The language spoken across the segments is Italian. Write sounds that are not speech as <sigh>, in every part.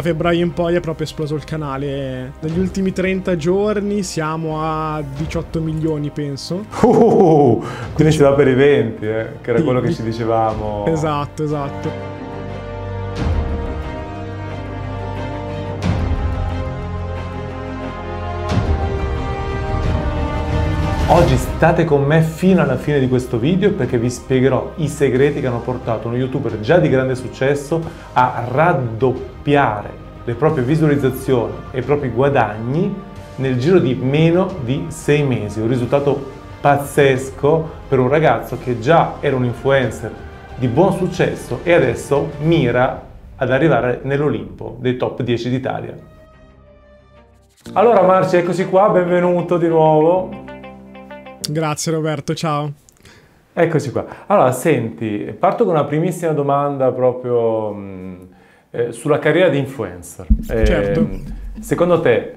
da febbraio in poi è proprio esploso il canale. Negli ultimi 30 giorni siamo a 18 milioni, penso. Uh, quindi ci va per i 20, eh, che era quello che ci dicevamo. Esatto, esatto. Oggi state con me fino alla fine di questo video perché vi spiegherò i segreti che hanno portato uno youtuber già di grande successo a raddoppiare raddoppiare le proprie visualizzazioni e i propri guadagni nel giro di meno di sei mesi, un risultato pazzesco per un ragazzo che già era un influencer di buon successo e adesso mira ad arrivare nell'Olimpo dei top 10 d'Italia. Allora Marci, eccoci qua, benvenuto di nuovo. Grazie Roberto, ciao. Eccoci qua. Allora, senti, parto con una primissima domanda proprio mh, mm, eh, sulla carriera di influencer. Eh, certo. Secondo te,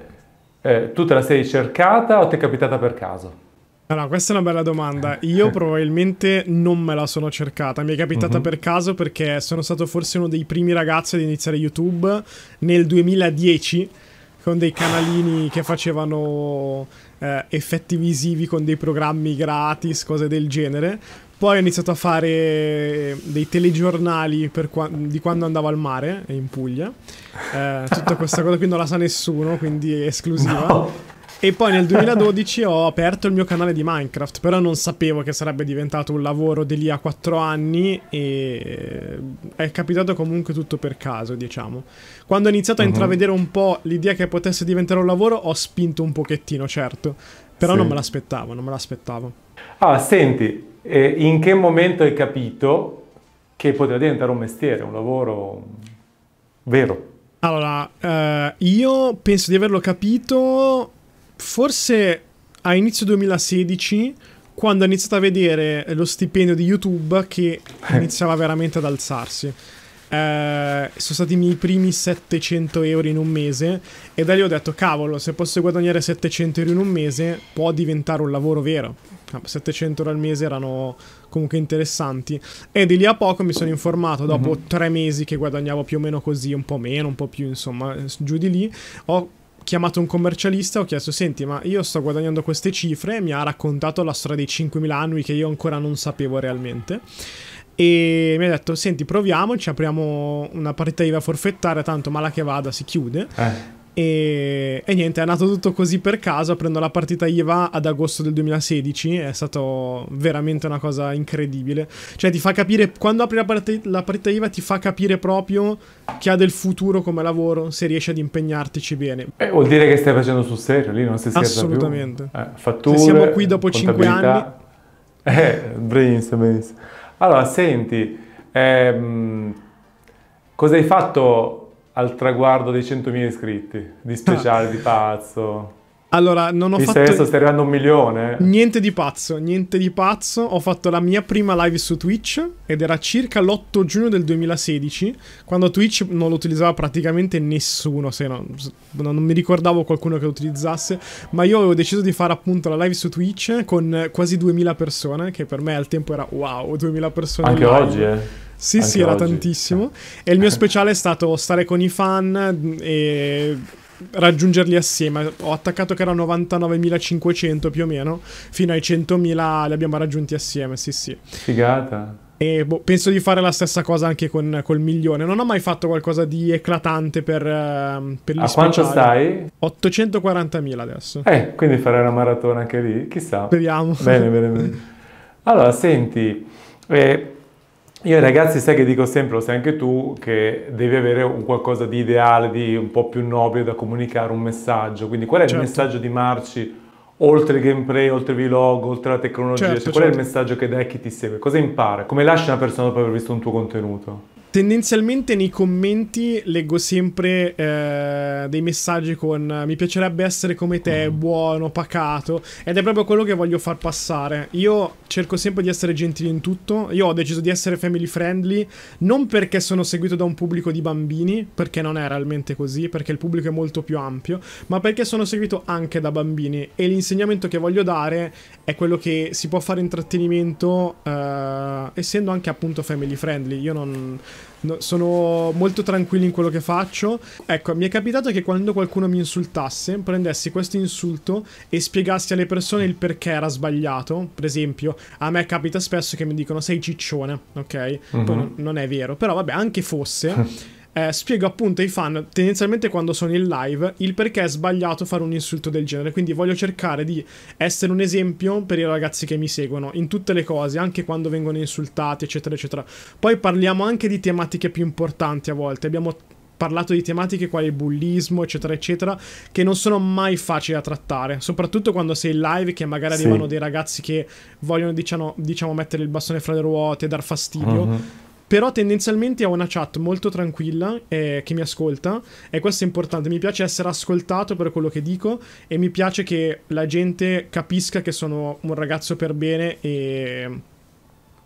eh, tu te la sei cercata o ti è capitata per caso? Allora, questa è una bella domanda. Io <laughs> probabilmente non me la sono cercata. Mi è capitata uh mhm. -huh. per caso perché sono stato forse uno dei primi ragazzi ad iniziare YouTube nel 2010 con dei canalini che facevano eh, effetti visivi con dei programmi gratis, cose del genere. Poi ho iniziato a fare dei telegiornali qua di quando andavo al mare in Puglia. Eh, tutta questa cosa qui non la sa nessuno, quindi è esclusiva. No. E poi nel 2012 ho aperto il mio canale di Minecraft, però non sapevo che sarebbe diventato un lavoro di lì a 4 anni e è capitato comunque tutto per caso, diciamo. Quando ho iniziato a mhm. intravedere un po' l'idea che potesse diventare un lavoro, ho spinto un pochettino, certo, però sì. non me l'aspettavo, non me l'aspettavo. Ah, senti, e in che momento hai capito che poteva diventare un mestiere, un lavoro vero? Allora, eh, io penso di averlo capito forse a inizio 2016, quando ho iniziato a vedere lo stipendio di YouTube che eh. iniziava veramente ad alzarsi. Eh, sono stati i miei primi 700 euro in un mese e da lì ho detto cavolo se posso guadagnare 700 euro in un mese può diventare un lavoro vero 700 euro al mese erano comunque interessanti. E di lì a poco mi sono informato, dopo mm-hmm. tre mesi che guadagnavo più o meno così, un po' meno, un po' più, insomma, giù di lì, ho chiamato un commercialista ho chiesto senti ma io sto guadagnando queste cifre mi ha raccontato la storia dei 5.000 anni che io ancora non sapevo realmente e mi ha detto senti proviamoci apriamo una partita IVA forfettaria tanto mala che vada si chiude eh e, e, niente, è andato tutto così per caso, aprendo la partita IVA ad agosto del 2016, è stato veramente una cosa incredibile. Cioè ti fa capire, quando apri la, partita, la partita IVA ti fa capire proprio che ha del futuro come lavoro, se riesci ad impegnartici bene. Eh, vuol dire che stai facendo sul serio, lì non si scherza Assolutamente. più. Eh, se siamo qui dopo 5 anni... <laughs> Eh, benissimo, benissimo. Allora, senti, ehm, cosa hai fatto al traguardo dei 100.000 iscritti di speciale ah. di pazzo. Allora, non ho Visto fatto... adesso stai arrivando un milione. Niente di pazzo, niente di pazzo. Ho fatto la mia prima live su Twitch ed era circa l'8 giugno del 2016, quando Twitch non lo utilizzava praticamente nessuno, se no, non mi ricordavo qualcuno che lo utilizzasse, ma io avevo deciso di fare appunto la live su Twitch con quasi 2000 persone, che per me al tempo era wow, 2000 persone. Anche live. oggi, eh. Sì, sì, era oggi. tantissimo. E il mio <laughs> speciale è stato stare con i fan e raggiungerli assieme. Ho attaccato che era 99.500 più o meno, fino ai 100.000 li abbiamo raggiunti assieme, sì, sì. Figata. E boh, penso di fare la stessa cosa anche con col milione. Non ho mai fatto qualcosa di eclatante per, uh, per gli A speciali. quanto stai? 840.000 adesso. Eh, quindi farei una maratona anche lì, chissà. Speriamo. Bene, bene, bene. <laughs> Allora, senti, eh, io ai ragazzi sai che dico sempre, lo sai anche tu, che devi avere un qualcosa di ideale, di un po' più nobile da comunicare, un messaggio. Quindi qual è certo. il messaggio di Marci, oltre il gameplay, oltre il vlog, oltre la tecnologia? Certo, cioè, qual certo. è il certo. messaggio che dai a chi ti segue? Cosa impara? Come lascia una persona dopo aver visto un tuo contenuto? Tendenzialmente nei commenti leggo sempre eh, dei messaggi con mi piacerebbe essere come te, mm. buono, pacato, ed è proprio quello che voglio far passare. Io cerco sempre di essere gentile in tutto, io ho deciso di essere family friendly, non perché sono seguito da un pubblico di bambini, perché non è realmente così, perché il pubblico è molto più ampio, ma perché sono seguito anche da bambini e l'insegnamento che voglio dare è quello che si può fare intrattenimento eh, essendo anche appunto family friendly. Io non No, sono molto tranquillo in quello che faccio. Ecco, mi è capitato che quando qualcuno mi insultasse, prendessi questo insulto e spiegassi alle persone il perché era sbagliato. Per esempio, a me capita spesso che mi dicono sei ciccione, ok? Uh -huh. Poi mhm. non, non è vero, però vabbè, anche fosse. <laughs> eh, spiego appunto ai fan, tendenzialmente quando sono in live, il perché è sbagliato fare un insulto del genere. Quindi voglio cercare di essere un esempio per i ragazzi che mi seguono in tutte le cose, anche quando vengono insultati, eccetera, eccetera. Poi parliamo anche di tematiche più importanti a volte. Abbiamo parlato di tematiche quali il bullismo, eccetera, eccetera, che non sono mai facili da trattare, soprattutto quando sei in live, che magari sì. arrivano dei ragazzi che vogliono, diciamo, diciamo, mettere il bastone fra le ruote, dar fastidio. Uh-huh. Però tendenzialmente ho una chat molto tranquilla eh, che mi ascolta e questo è importante. Mi piace essere ascoltato per quello che dico e mi piace che la gente capisca che sono un ragazzo per bene e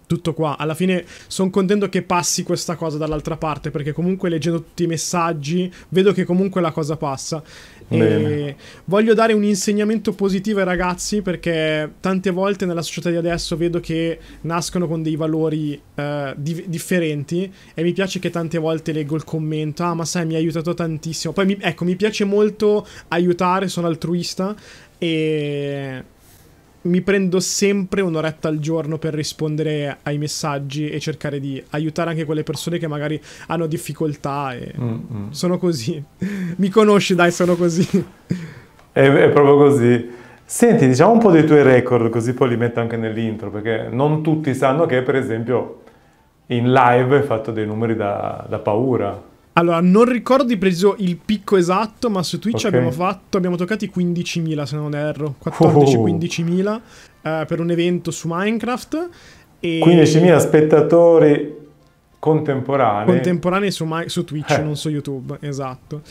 tutto qua. Alla fine sono contento che passi questa cosa dall'altra parte, perché comunque leggendo tutti i messaggi vedo che comunque la cosa passa. Bene. E voglio dare un insegnamento positivo ai ragazzi, perché tante volte nella società di adesso vedo che nascono con dei valori uh, di- differenti e mi piace che tante volte leggo il commento, ah ma sai mi ha aiutato tantissimo. Poi mi, ecco, mi piace molto aiutare, sono altruista e mi prendo sempre un'oretta al giorno per rispondere ai messaggi e cercare di aiutare anche quelle persone che magari hanno difficoltà. E... Sono così. <laughs> mi conosci, dai, sono così. è, è proprio così. Senti, diciamo un po' dei tuoi record, così poi li metto anche nell'intro, perché non tutti sanno che, per esempio, in live hai fatto dei numeri da, da paura. Allora, non ricordo di preciso il picco esatto, ma su Twitch okay. abbiamo fatto, abbiamo toccato i 15.000 se non erro, 14-15.000 oh. eh, per un evento su Minecraft. E... 15.000 spettatori contemporanei. Contemporanei su, su Twitch, eh. non su YouTube, esatto.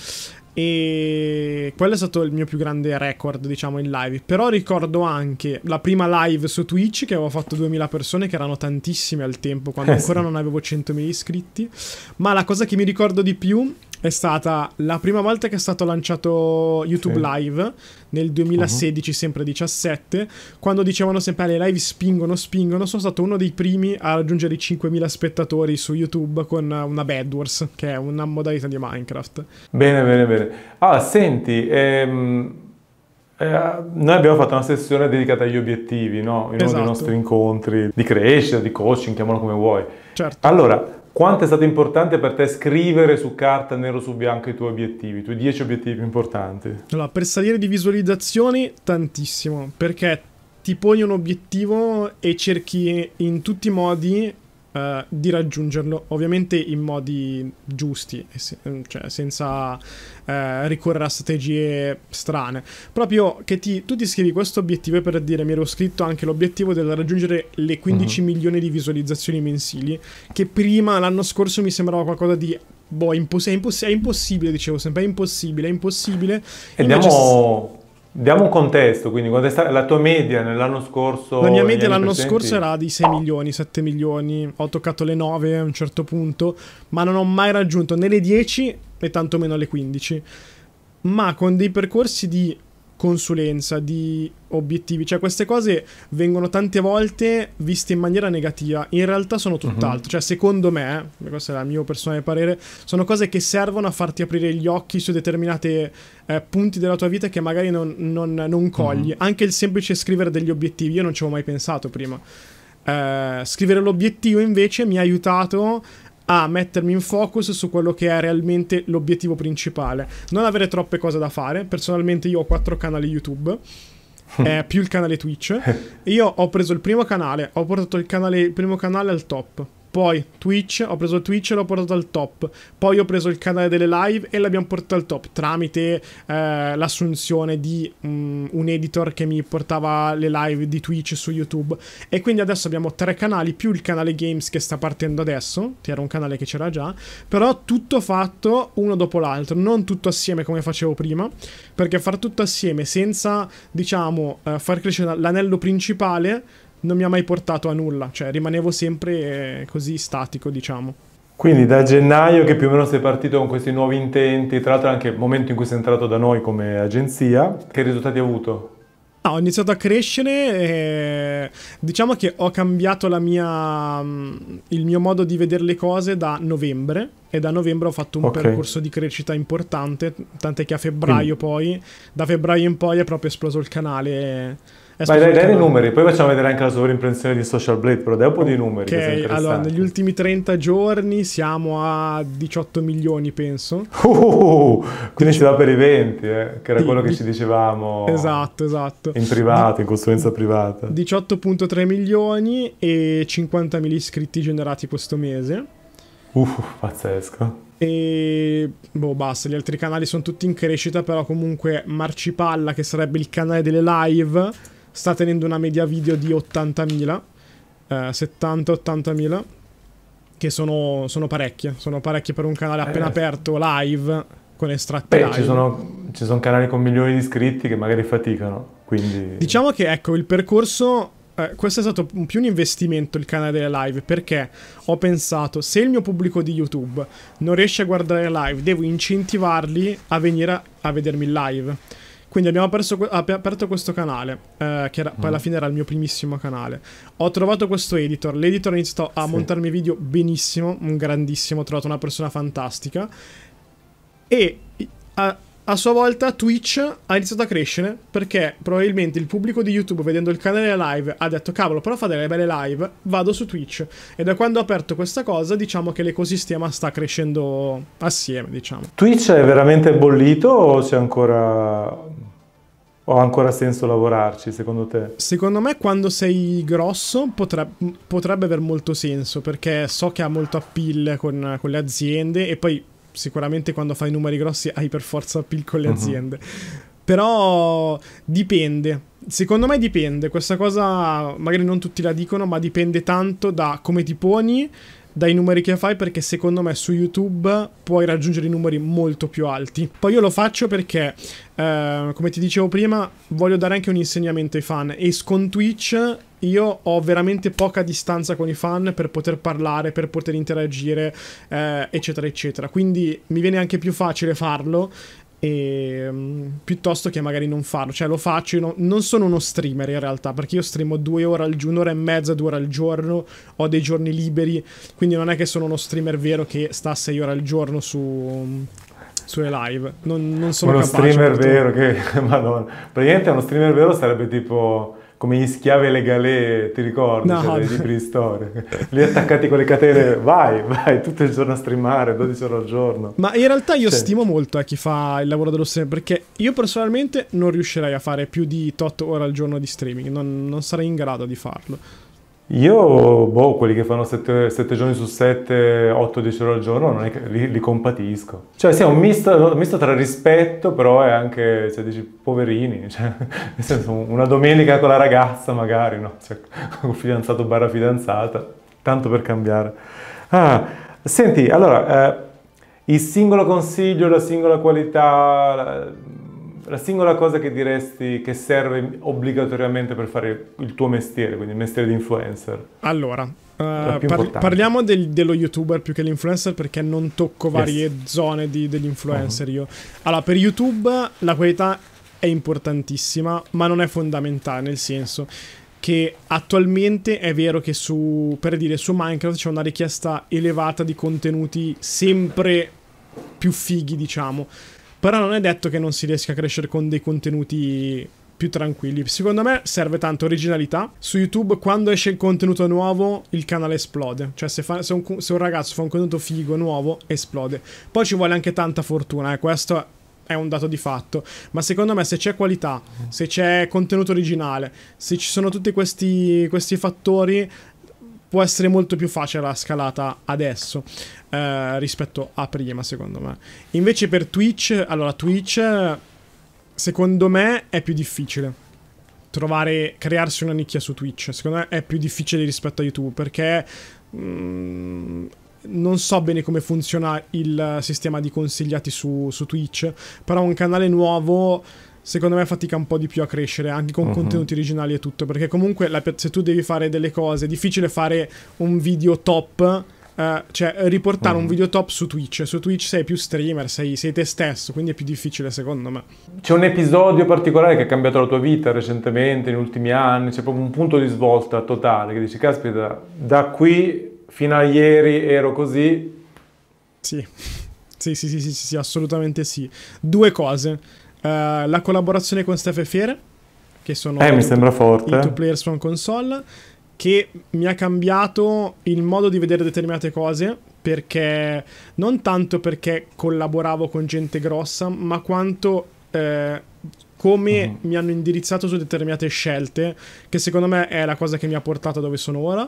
E quello è stato il mio più grande record, diciamo, in live. Però ricordo anche la prima live su Twitch che avevo fatto 2000 persone, che erano tantissime al tempo, quando eh ancora non avevo 100.000 iscritti. Ma la cosa che mi ricordo di più è stata la prima volta che è stato lanciato YouTube sì. Live nel 2016, uh-huh. sempre 17, quando dicevano sempre ah, le live spingono, spingono, sono stato uno dei primi a raggiungere i 5.000 spettatori su YouTube con una Bad Wars, che è una modalità di Minecraft. Bene, bene, bene. Ah, senti, ehm, eh, noi abbiamo fatto una sessione dedicata agli obiettivi, no? In uno esatto. dei nostri incontri di crescita, di coaching, chiamalo come vuoi. Certo. Allora, quanto è stato importante per te scrivere su carta nero su bianco i tuoi obiettivi, i tuoi 10 obiettivi più importanti? Allora, per salire di visualizzazioni, tantissimo, perché ti poni un obiettivo e cerchi in tutti i modi eh, di raggiungerlo, ovviamente in modi giusti, mm, cioè senza eh, ricorrere a strategie strane. Proprio che ti, tu ti scrivi questo obiettivo per dire mi ero scritto anche l'obiettivo del raggiungere le 15 mm-hmm. milioni di visualizzazioni mensili, che prima l'anno scorso mi sembrava qualcosa di boh, imposs- è, imposs- è, impossibile, dicevo sempre, è impossibile, è impossibile. E Invece abbiamo... Diamo un contesto, quindi la tua media nell'anno scorso... La mia media l'anno presenti... scorso era di 6 milioni, 7 milioni, ho toccato le 9 a un certo punto, ma non ho mai raggiunto né le 10 né tantomeno le 15, ma con dei percorsi di consulenza, di obiettivi, cioè queste cose vengono tante volte viste in maniera negativa, in realtà sono mhm. tutt'altro, uh-huh. cioè secondo me, eh, questo è il mio personale parere, sono cose che servono a farti aprire gli occhi su determinati eh, punti della tua vita che magari non, non, non mhm. cogli, uh-huh. anche il semplice scrivere degli obiettivi, io non ci avevo mai pensato prima. Eh, scrivere l'obiettivo invece mi ha aiutato a mettermi in focus su quello che è realmente l'obiettivo principale. Non avere troppe cose da fare. Personalmente io ho quattro canali YouTube. Eh, <laughs> più il canale Twitch. <laughs> Io ho preso il primo canale, ho portato il, canale, il primo canale al top. Poi Twitch, ho preso Twitch e l'ho portato al top. Poi ho preso il canale delle live e l'abbiamo portato al top tramite eh, l'assunzione di um, un editor che mi portava le live di Twitch su YouTube. E quindi adesso abbiamo tre canali più il canale Games che sta partendo adesso, che era un canale che c'era già, però tutto fatto uno dopo l'altro, non tutto assieme come facevo prima, perché far tutto assieme senza, diciamo, eh, far crescere l'anello principale non mi ha mai portato a nulla, cioè rimanevo sempre eh, così statico, diciamo. Quindi da gennaio che più o meno sei partito con questi nuovi intenti, tra l'altro anche il momento in cui sei entrato da noi come agenzia, che risultati hai avuto? Ah, ho iniziato a crescere eh, diciamo che ho cambiato mia, mm, il mio modo di vedere le cose da novembre e da novembre ho fatto un okay. percorso di crescita importante, tant'è che a febbraio mm. poi, da febbraio in poi è proprio esploso il canale eh, Vai, dai, dai dei numeri, poi facciamo vedere anche la sovraimpressione di Social Blade, però dai un po' di numeri. Ok, allora, negli ultimi 30 giorni siamo a 18 milioni, penso. <laughs> Uh, quindi ci va per i 20, eh, che era quello che ci dicevamo. Esatto, esatto. In privato, in consulenza privata. 18.3 milioni e 50 mila iscritti generati questo mese. Uff, uh, pazzesco. E boh, basta. Gli altri canali sono tutti in crescita. Però, comunque, Marcipalla, che sarebbe il canale delle live, sta tenendo una media video di 80.000, eh, 70-80.000, che sono, sono, parecchie, sono parecchie per un canale eh, appena eh. aperto, live, con estratti Beh, live. Ci sono, ci sono canali con milioni di iscritti che magari faticano, quindi... Diciamo che, ecco, il percorso eh, questo è stato più un investimento il canale delle live perché ho pensato se il mio pubblico di YouTube non riesce a guardare live devo incentivarli a venire a, a vedermi live quindi abbiamo perso, aperto questo canale, eh, che era, poi alla mm. fine era il mio primissimo canale. Ho trovato questo editor, l'editor ha iniziato a sì. montarmi video benissimo, un grandissimo, ho trovato una persona fantastica. E a sua volta Twitch ha iniziato a crescere perché probabilmente il pubblico di YouTube vedendo il canale live ha detto cavolo però fa delle belle live, vado su Twitch e da quando ho aperto questa cosa diciamo che l'ecosistema sta crescendo assieme diciamo. Twitch è veramente bollito o c'è ancora o ha ancora senso lavorarci secondo te? Secondo me quando sei grosso potrebbe, potrebbe aver molto senso perché so che ha molto appeal con, con le aziende e poi sicuramente quando fai numeri grossi hai per forza piccole mhm. aziende. Uh-huh. Però dipende. Secondo me dipende. Questa cosa magari non tutti la dicono, ma dipende tanto da come ti poni, dai numeri che fai, perché secondo me su YouTube puoi raggiungere i numeri molto più alti. Poi io lo faccio perché, eh, come ti dicevo prima, voglio dare anche un insegnamento ai fan. E con Twitch io ho veramente poca distanza con i fan per poter parlare, per poter interagire, eh, eccetera, eccetera. Quindi mi viene anche più facile farlo e, um, piuttosto che magari non farlo. Cioè lo faccio, no, non sono uno streamer in realtà, perché io streamo due ore al giorno, un'ora e mezza, due ore al giorno, ho dei giorni liberi, quindi non è che sono uno streamer vero che sta sei ore al giorno su... Sulle live, non, non sono uno capace. streamer vero che, <laughs> madonna, praticamente uno streamer vero sarebbe tipo come gli schiavi le galee, ti ricordi, no. cioè, dei libri di storia. Li <laughs> attaccati con le catene, vai, vai, tutto il giorno a streamare, 12 ore al giorno. Ma in realtà io cioè. stimo molto a eh, chi fa il lavoro dello stream, perché io personalmente non riuscirei a fare più di 8 ore al giorno di streaming, non, non sarei in grado di farlo. Io, boh, quelli che fanno 7 giorni su 7, 8-10 ore al giorno, non è che li, li compatisco. Cioè, sì, è un misto, misto tra rispetto, però è anche, cioè, dici, poverini, <laughs> cioè, nel senso, una domenica con la ragazza magari, no? Cioè, <laughs> un fidanzato barra fidanzata, tanto per cambiare. Ah, senti, allora, eh, il singolo consiglio, la singola qualità la singola cosa che diresti che serve obbligatoriamente per fare il tuo mestiere, quindi il mestiere di influencer? Allora, Uh, par- parliamo del, dello youtuber più che l'influencer perché non tocco varie yes. zone di, degli influencer uh-huh. io. Allora, per YouTube la qualità è importantissima, ma non è fondamentale, nel senso che attualmente è vero che su, per dire, su Minecraft c'è una richiesta elevata di contenuti sempre più fighi, diciamo però non è detto che non si riesca a crescere con dei contenuti più tranquilli. Secondo me serve tanto originalità. Su YouTube, quando esce il contenuto nuovo, il canale esplode. Cioè, se, fa, se, un, se un, ragazzo fa un contenuto figo, nuovo, esplode. Poi ci vuole anche tanta fortuna, eh. questo è un dato di fatto. Ma secondo me, se c'è qualità, mm. se c'è contenuto originale, se ci sono tutti questi, questi fattori, può essere molto più facile la scalata adesso eh, rispetto a prima, secondo me. Invece per Twitch, allora Twitch secondo me è più difficile trovare, crearsi una nicchia su Twitch. Secondo me è più difficile rispetto a YouTube perché mm, non so bene come funziona il sistema di consigliati su, su Twitch, però un canale nuovo secondo me fatica un po' di più a crescere anche con uh-huh. contenuti originali e tutto perché comunque la, se tu devi fare delle cose è difficile fare un video top uh, cioè riportare uh-huh. un mhm. video top su Twitch su Twitch sei più streamer sei, sei, te stesso quindi è più difficile secondo me c'è un episodio particolare che ha cambiato la tua vita recentemente negli ultimi anni c'è proprio un punto di svolta totale che dici caspita da qui fino a ieri ero così sì sì sì sì, sì, sì, sì assolutamente sì due cose eh, la collaborazione con Steph e Fiere, che sono eh, mi sembra forte. i two players su console, che mi ha cambiato il modo di vedere determinate cose, perché non tanto perché collaboravo con gente grossa, ma quanto eh, come mm. mi hanno indirizzato su determinate scelte, che secondo me è la cosa che mi ha portato dove sono ora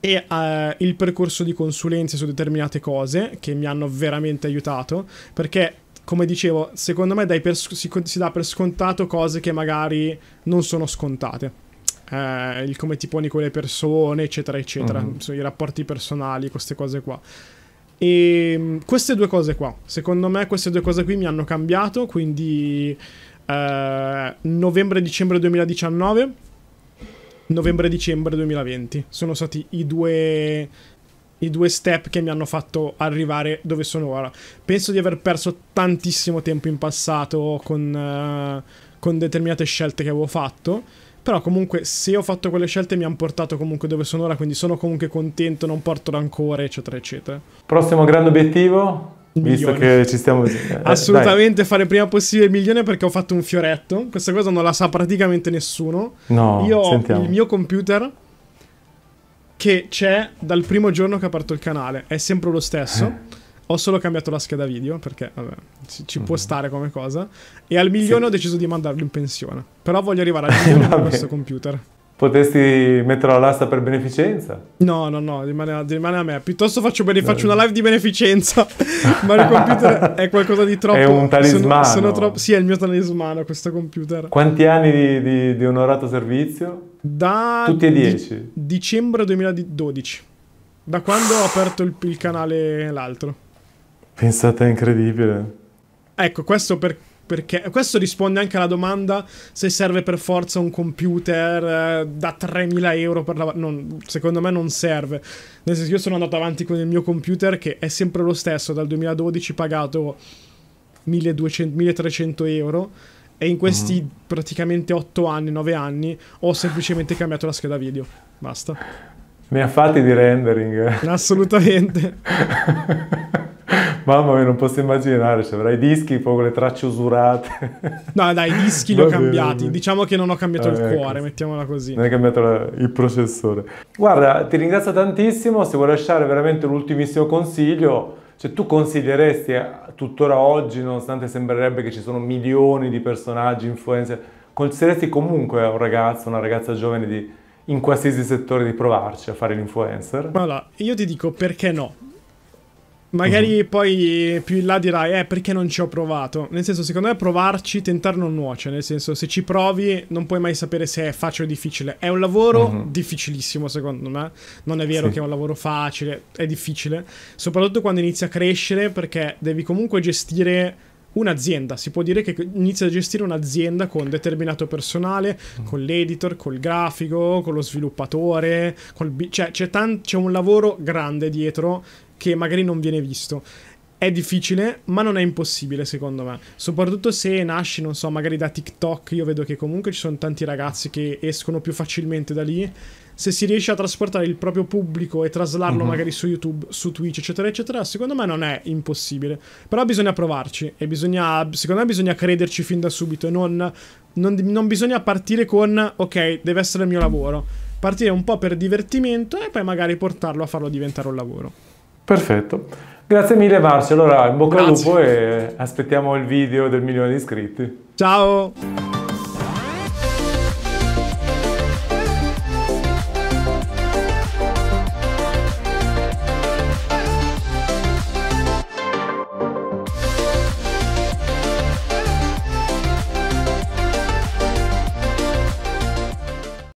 e uh, il percorso di consulenze su determinate cose che mi hanno veramente aiutato perché come dicevo, secondo me per, si, si, dà per scontato cose che magari non sono scontate. Eh, il come ti poni con le persone, eccetera, eccetera. Uh-huh. I rapporti personali, queste cose qua. E ehm, queste due cose qua, secondo me queste due cose qui mi hanno cambiato, quindi eh, novembre-dicembre 2019, novembre-dicembre 2020 sono stati i due i due step che mi hanno fatto arrivare dove sono ora. Penso di aver perso tantissimo tempo in passato con, uh, con determinate scelte che avevo fatto. Però comunque se ho fatto quelle scelte mi hanno portato comunque dove sono ora, quindi sono comunque contento, non porto rancore, eccetera, eccetera. Prossimo grande obiettivo? Visto che ci stiamo... <laughs> Eh, Assolutamente dai. fare prima possibile il milione perché ho fatto un fioretto. Questa cosa non la sa praticamente nessuno. No, Io sentiamo. ho il mio computer che c'è dal primo giorno che ho aperto il canale. È sempre lo stesso. Eh. Ho solo cambiato la scheda video perché vabbè, ci, ci mm può mhm. stare come cosa. E al milione sì. ho deciso di mandarlo in pensione. Però voglio arrivare al <laughs> milione con questo computer. Potresti metterlo all'asta per beneficenza? No, no, no, rimane, rimane a me. Piuttosto faccio, bene, faccio, una live di beneficenza. <laughs> ma il computer è qualcosa di troppo. È un talismano. Sono, sono troppo, sì, è il mio talismano questo computer. Quanti anni di, di, di onorato servizio? Da Tutti e dieci. dicembre 2012. Da quando ho aperto il, il canale l'altro. Pensate, è incredibile. Ecco, questo per, perché... Questo risponde anche alla domanda se serve per forza un computer eh, da 3.000 euro per la... Non, secondo me non serve. Nel senso, io sono andato avanti con il mio computer che è sempre lo stesso, dal 2012 pagato 1200, 1.300 euro e in questi mm. praticamente 8 anni, 9 anni, ho semplicemente cambiato la scheda video. Basta. Ne ha fatti di rendering. Assolutamente. <laughs> Mamma mia, non posso immaginare, cioè, avrai dischi poi con le tracce usurate. No, dai, i dischi <laughs> li ho cambiati. Diciamo che non ho cambiato ah, il eh, ecco. cuore, mettiamola così. Non hai cambiato la, il processore. Guarda, ti ringrazio tantissimo. Se vuoi lasciare veramente l'ultimissimo consiglio, cioè tu consideresti tuttora oggi, nonostante sembrerebbe che ci sono milioni di personaggi, influencer, consideresti comunque un ragazzo, una ragazza giovane di, in qualsiasi settore di provarci a fare l'influencer? Allora, io ti dico perché no. Magari uh poi più in là dirai, eh, perché non ci ho provato? Nel senso, secondo me provarci, tentare non nuoce. Nel senso, se ci provi, non puoi mai sapere se è facile o difficile. È un lavoro uh-huh. difficilissimo, secondo me. Non è vero sì. che è un lavoro facile, è difficile. Soprattutto quando inizia a crescere, perché devi comunque gestire un'azienda. Si può dire che inizia a gestire un'azienda con determinato personale, mm. con l'editor, col grafico, con lo sviluppatore. col bi- cioè c'è, tan- c'è, un lavoro grande dietro che magari non viene visto. È difficile, ma non è impossibile, secondo me. Soprattutto se nasci, non so, magari da TikTok, io vedo che comunque ci sono tanti ragazzi che escono più facilmente da lì. Se si riesce a trasportare il proprio pubblico e traslarlo uh-huh. magari su YouTube, su Twitch, eccetera, eccetera, secondo me non è impossibile. Però bisogna provarci e bisogna, secondo me bisogna crederci fin da subito e non, non, non bisogna partire con, ok, deve essere il mio lavoro. Partire un po' per divertimento e poi magari portarlo a farlo diventare un lavoro. Perfetto. Grazie mille Marcio, allora in bocca al lupo e aspettiamo il video del milione di iscritti. Ciao!